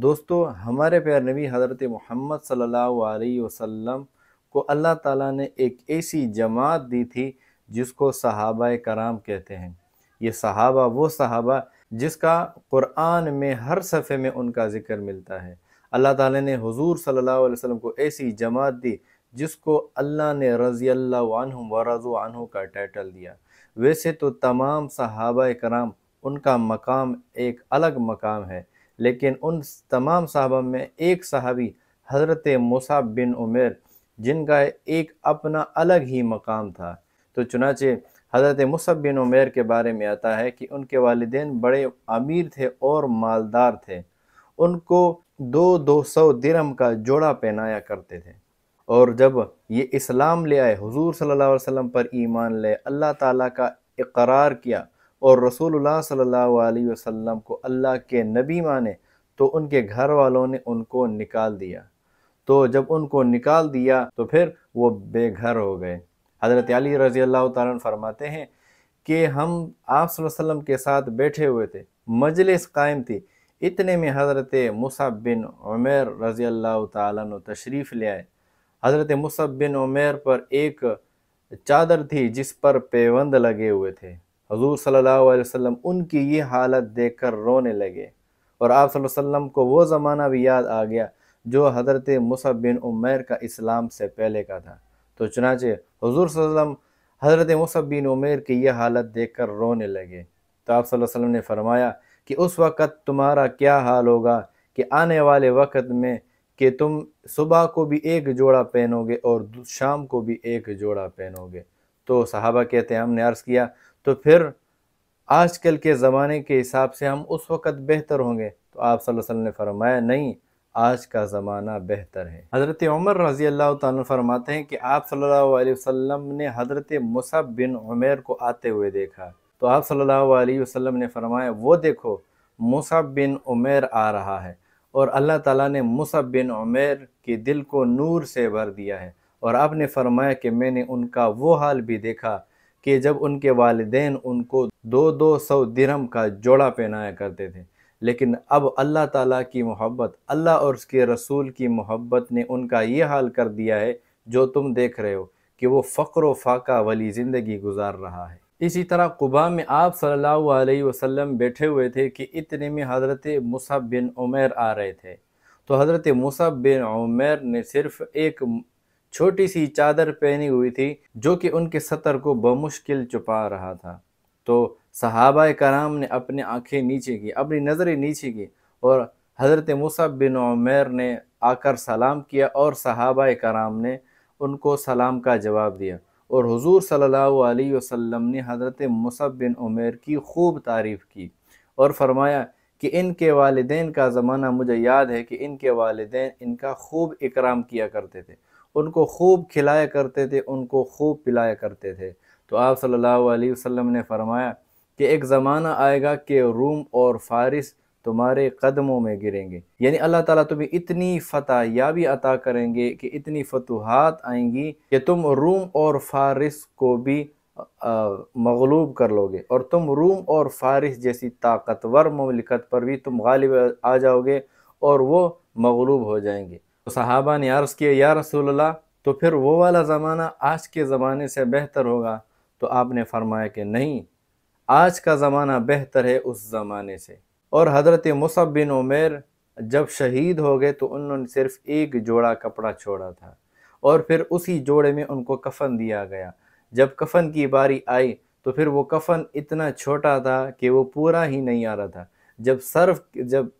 दोस्तों हमारे प्यार नबी हज़रत मोहम्मद सल्लल्लाहु वसल्लम को अल्लाह ताला ने एक ऐसी जमात दी थी जिसको सहाबा कराम कहते हैं ये सहाबा वो सहाबा जिसका क़ुरान में हर सफ़े में उनका ज़िक्र मिलता है अल्लाह ताला ने हुजूर सल्लल्लाहु अलैहि वसल्लम को ऐसी जमात दी जिसको अल्लाह ने रज़ी अल्लाह व रज़ो का टाइटल दिया वैसे तो तमाम सहाबा कराम उनका मकाम एक अलग मकाम है लेकिन उन तमाम साहबा में एक साहबी हज़रत मुसा बिन उमेर जिनका एक अपना अलग ही मकाम था तो चुनाचे हज़रत मुसब बिन उमेर के बारे में आता है कि उनके वालदे बड़े अमीर थे और मालदार थे उनको दो दो सौ दिरम का जोड़ा पहनाया करते थे और जब ये इस्लाम ले आए हजूर सल्ला वसम पर ईमान ले अल्लाह ताली का इकरार किया और रसूलुल्लाह सल्लल्लाहु अलैहि वसल्लम को अल्लाह के नबी माने तो उनके घर वालों ने उनको निकाल दिया तो जब उनको निकाल दिया तो फिर वो बेघर हो गए हज़रत अली रज़ी अल्लाह तारन फरमाते हैं कि हम आप वसल्लम के साथ बैठे हुए थे मजलिस कायम थी इतने में हज़रत मुसब बिन उमेर रज़ी अल्लाह तशरीफ़ ले आए हज़रत मुसब बिन उमेर पर एक चादर थी जिस पर पेवंद लगे हुए थे हजूर सल्लल्लाहु अलैहि वसल्लम उनकी ये हालत देखकर रोने लगे और आप वसल्लम को वो ज़माना भी याद आ गया जो हजरत मुसब बिन उमैर का इस्लाम से पहले का था तो चनाचे हजूर सल्लम हजरत मुसब बिन की यह हालत देख कर रोने लगे तो आप सल्लम ने फरमाया कि उस वक़्त तुम्हारा क्या हाल होगा कि आने वाले वक़्त में कि तुम सुबह को भी एक जोड़ा पहनोगे और शाम को भी एक जोड़ा पहनोगे तो सहाबा कहते हैं हमने अर्ज़ किया तो फिर आजकल के ज़माने के हिसाब से हम उस वक़्त बेहतर होंगे तो आप वसल्लम ने फरमाया नहीं आज का ज़माना बेहतर है हज़रत उमर रज़ी अल्लाह तन फरमाते हैं कि आप सल्लल्लाहु अलैहि वसल्लम ने हज़रत मुसब बिन उमेर को आते हुए देखा तो आप सल्लल्लाहु अलैहि वसल्लम ने फरमाया वो देखो मुसब बिन उमेर आ रहा है और अल्लाह ताला ने मुसब बिन उमेर के दिल को नूर से भर दिया है और आपने फरमाया कि मैंने उनका वो हाल भी देखा कि जब उनके वालदेन उनको दो दो सौ दिरम का जोड़ा पहनाया करते थे लेकिन अब अल्लाह ताला की मोहब्बत अल्लाह और उसके रसूल की मोहब्बत ने उनका ये हाल कर दिया है जो तुम देख रहे हो कि वो फ़क्र फाका वाली ज़िंदगी गुजार रहा है इसी तरह कुबा में आप सल्लल्लाहु अलैहि वसल्लम बैठे हुए थे कि इतने में हज़रत मुसब बिन उमेर आ रहे थे तो हज़रत मुसब बिन उमेर ने सिर्फ़ एक छोटी सी चादर पहनी हुई थी जो कि उनके सतर को बमुश्किल छुपा रहा था तो सहाबा कराम ने अपनी आंखें नीचे की अपनी नज़रें नीचे की और हज़रत मुसब बिन उमेर ने आकर सलाम किया और सहाबा कराम ने उनको सलाम का जवाब दिया और हुजूर सल्लल्लाहु अलैहि वसल्लम ने हज़रत मुसब बिन उमेर की खूब तारीफ़ की और फरमाया कि इनके वालदेन का ज़माना मुझे याद है कि इनके वालदेन इनका खूब इकराम किया करते थे उनको खूब खिलाया करते थे उनको खूब पिलाया करते थे तो आप सल्लल्लाहु अलैहि वसल्लम ने फरमाया कि एक ज़माना आएगा कि रूम और फारिस तुम्हारे कदमों में गिरेंगे यानी अल्लाह ताला तुम्हें इतनी फतह याबी अता करेंगे कि इतनी फतूहत आएंगी कि तुम रूम और फारिस को भी मगलूब कर लोगे और तुम रूम और फारिस जैसी ताकतवर ममलिकत पर भी तुम गालिब आ जाओगे और वो मगलूब हो जाएंगे सहाबा ने अर्ज़ किया या रसूल तो फिर वो वाला ज़माना आज के ज़माने से बेहतर होगा तो आपने फरमाया कि नहीं आज का ज़माना बेहतर है उस ज़माने से और हज़रत मुसब बिन उमेर जब शहीद हो गए तो उन्होंने सिर्फ़ एक जोड़ा कपड़ा छोड़ा था और फिर उसी जोड़े में उनको कफ़न दिया गया जब कफ़न की बारी आई तो फिर वो कफ़न इतना छोटा था कि वो पूरा ही नहीं आ रहा था जब सर जब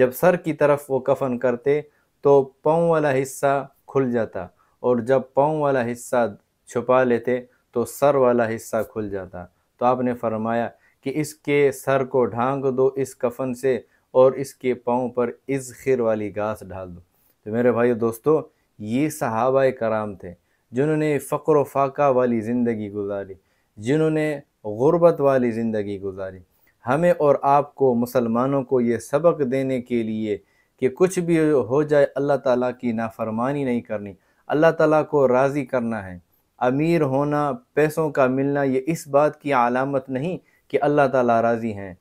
जब सर की तरफ वो कफ़न करते तो पाँव वाला हिस्सा खुल जाता और जब पाँव वाला हिस्सा छुपा लेते तो सर वाला हिस्सा खुल जाता तो आपने फरमाया कि इसके सर को ढांक दो इस कफन से और इसके पाँव पर इस खिर वाली घास डाल दो तो मेरे भाई दोस्तों ये सहाबा कराम थे जिन्होंने फ़क्र फाका वाली ज़िंदगी गुजारी जिन्होंने गुर्बत वाली ज़िंदगी गुजारी हमें और आपको मुसलमानों को ये सबक देने के लिए कि कुछ भी हो जाए अल्लाह ताला की नाफरमानी नहीं करनी अल्लाह ताला को राज़ी करना है अमीर होना पैसों का मिलना ये इस बात की अलामत नहीं कि अल्लाह ताला राज़ी हैं